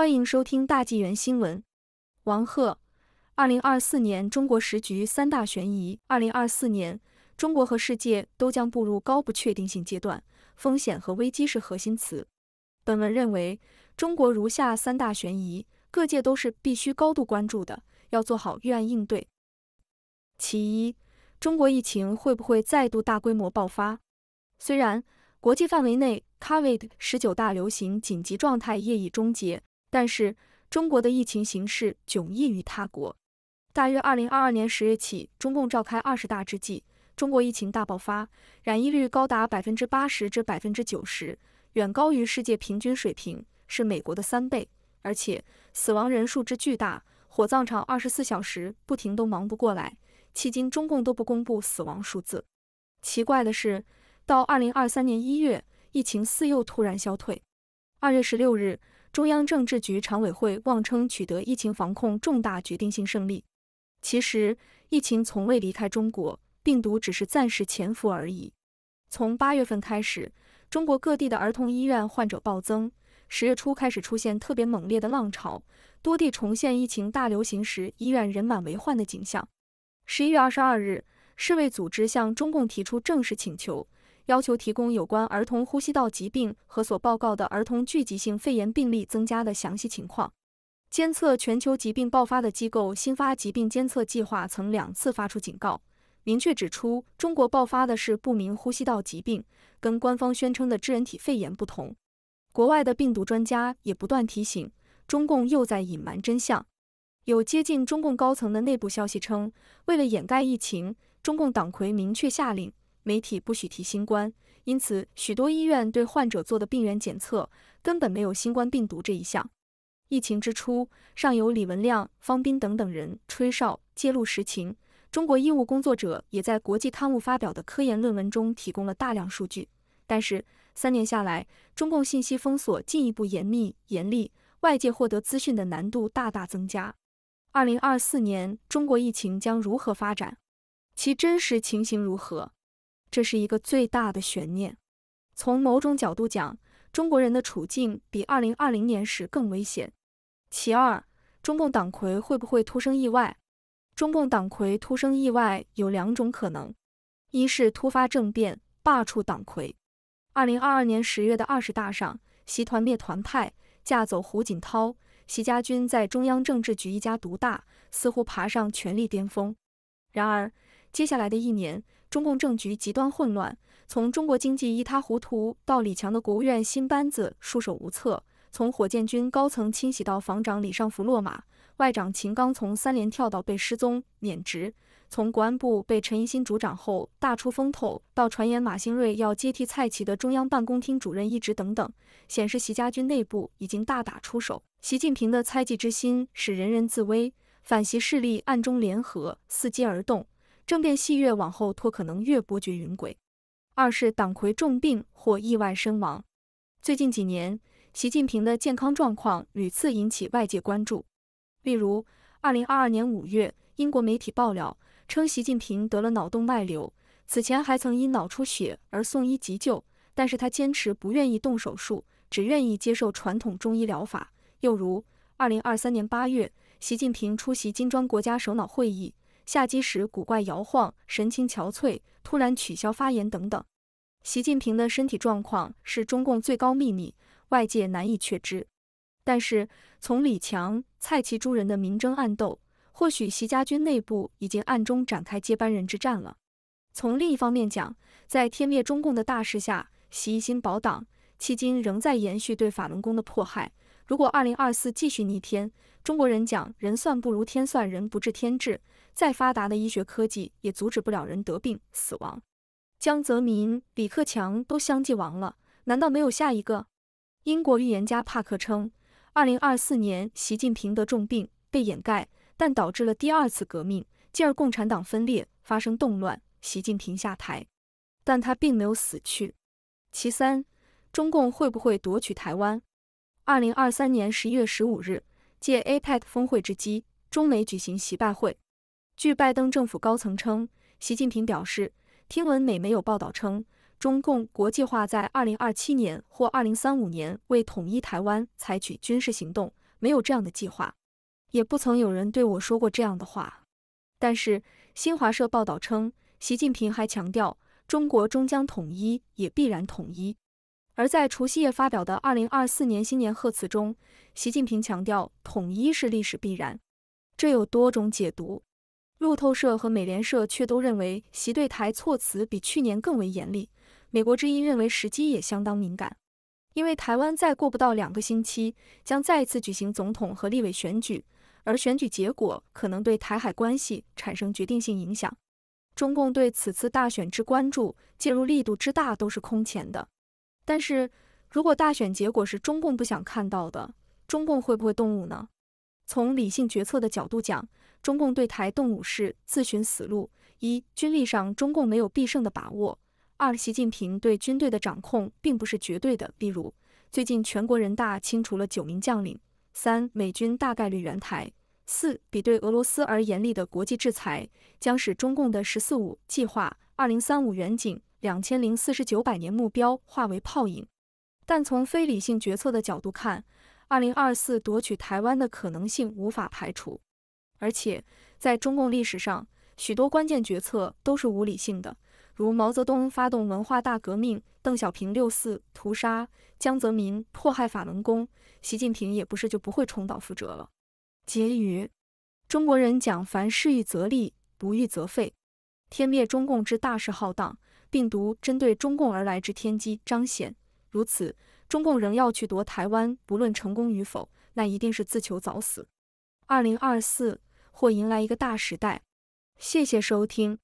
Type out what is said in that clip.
欢迎收听大纪元新闻，王鹤，二零二四年中国时局三大悬疑。二零二四年，中国和世界都将步入高不确定性阶段，风险和危机是核心词。本文认为，中国如下三大悬疑，各界都是必须高度关注的，要做好预案应对。其一，中国疫情会不会再度大规模爆发？虽然国际范围内 COVID 十九大流行紧急状态业已终结。但是中国的疫情形势迥异于他国。大约二零二二年十月起，中共召开二十大之际，中国疫情大爆发，染疫率高达百分之八十至百分之九十，远高于世界平均水平，是美国的三倍。而且死亡人数之巨大，火葬场二十四小时不停都忙不过来。迄今，中共都不公布死亡数字。奇怪的是，到二零二三年一月，疫情似又突然消退。二月十六日。中央政治局常委会妄称取得疫情防控重大决定性胜利，其实疫情从未离开中国，病毒只是暂时潜伏而已。从八月份开始，中国各地的儿童医院患者暴增，十月初开始出现特别猛烈的浪潮，多地重现疫情大流行时医院人满为患的景象。十一月二十二日，世卫组织向中共提出正式请求。要求提供有关儿童呼吸道疾病和所报告的儿童聚集性肺炎病例增加的详细情况。监测全球疾病爆发的机构新发疾病监测计划曾两次发出警告，明确指出中国爆发的是不明呼吸道疾病，跟官方宣称的致人体肺炎不同。国外的病毒专家也不断提醒，中共又在隐瞒真相。有接近中共高层的内部消息称，为了掩盖疫情，中共党魁明确下令。媒体不许提新冠，因此许多医院对患者做的病原检测根本没有新冠病毒这一项。疫情之初，尚有李文亮、方斌等等人吹哨揭露实情，中国医务工作者也在国际刊物发表的科研论文中提供了大量数据。但是三年下来，中共信息封锁进一步严密严厉，外界获得资讯的难度大大增加。二零二四年中国疫情将如何发展？其真实情形如何？这是一个最大的悬念。从某种角度讲，中国人的处境比二零二零年时更危险。其二，中共党魁会不会突生意外？中共党魁突生意外有两种可能：一是突发政变，罢黜党魁。二零二二年十月的二十大上，习团灭团派，架走胡锦涛、习家军在中央政治局一家独大，似乎爬上权力巅峰。然而，接下来的一年。中共政局极端混乱，从中国经济一塌糊涂到李强的国务院新班子束手无策，从火箭军高层清洗到防长李尚福落马，外长秦刚从三连跳到被失踪、免职，从国安部被陈一新主掌后大出风头，到传言马兴瑞要接替蔡奇的中央办公厅主任一职等等，显示习家军内部已经大打出手。习近平的猜忌之心使人人自危，反习势力暗中联合，伺机而动。政变越往后拖，可能越波谲云诡。二是党魁重病或意外身亡。最近几年，习近平的健康状况屡次引起外界关注。例如，2022年5月，英国媒体爆料称习近平得了脑动脉瘤，此前还曾因脑出血而送医急救，但是他坚持不愿意动手术，只愿意接受传统中医疗法。又如，2023年8月，习近平出席金砖国家首脑会议。下机时古怪摇晃，神情憔悴，突然取消发言等等。习近平的身体状况是中共最高秘密，外界难以确知。但是从李强、蔡奇诸人的明争暗斗，或许习家军内部已经暗中展开接班人之战了。从另一方面讲，在天灭中共的大势下，习一新保党，迄今仍在延续对法轮功的迫害。如果二零二四继续逆天，中国人讲人算不如天算，人不治天治，再发达的医学科技也阻止不了人得病死亡。江泽民、李克强都相继亡了，难道没有下一个？英国预言家帕克称，二零二四年习近平得重病被掩盖，但导致了第二次革命，进而共产党分裂，发生动乱，习近平下台，但他并没有死去。其三，中共会不会夺取台湾？二零二三年十一月十五日，借 APEC 峰会之机，中美举行习拜会。据拜登政府高层称，习近平表示，听闻美媒有报道称，中共国际化在二零二七年或二零三五年为统一台湾采取军事行动，没有这样的计划，也不曾有人对我说过这样的话。但是，新华社报道称，习近平还强调，中国终将统一，也必然统一。而在除夕夜发表的二零二四年新年贺词中，习近平强调统一是历史必然。这有多种解读，路透社和美联社却都认为习对台措辞比去年更为严厉。美国之音认为时机也相当敏感，因为台湾再过不到两个星期将再次举行总统和立委选举，而选举结果可能对台海关系产生决定性影响。中共对此次大选之关注、介入力度之大都是空前的。但是，如果大选结果是中共不想看到的，中共会不会动武呢？从理性决策的角度讲，中共对台动武是自寻死路。一、军力上，中共没有必胜的把握。二、习近平对军队的掌控并不是绝对的，例如最近全国人大清除了九名将领。三、美军大概率援台。四、比对俄罗斯而严厉的国际制裁，将使中共的“十四五”计划、二零三五远景。两千零四十九百年目标化为泡影，但从非理性决策的角度看，二零二四夺取台湾的可能性无法排除。而且在中共历史上，许多关键决策都是无理性的，如毛泽东发动文化大革命，邓小平六四屠杀，江泽民迫害法轮功，习近平也不是就不会重蹈覆辙了。结语：中国人讲凡事预则立，不预则废。天灭中共之大事浩荡。病毒针对中共而来之天机彰显如此，中共仍要去夺台湾，不论成功与否，那一定是自求早死。二零二四或迎来一个大时代。谢谢收听。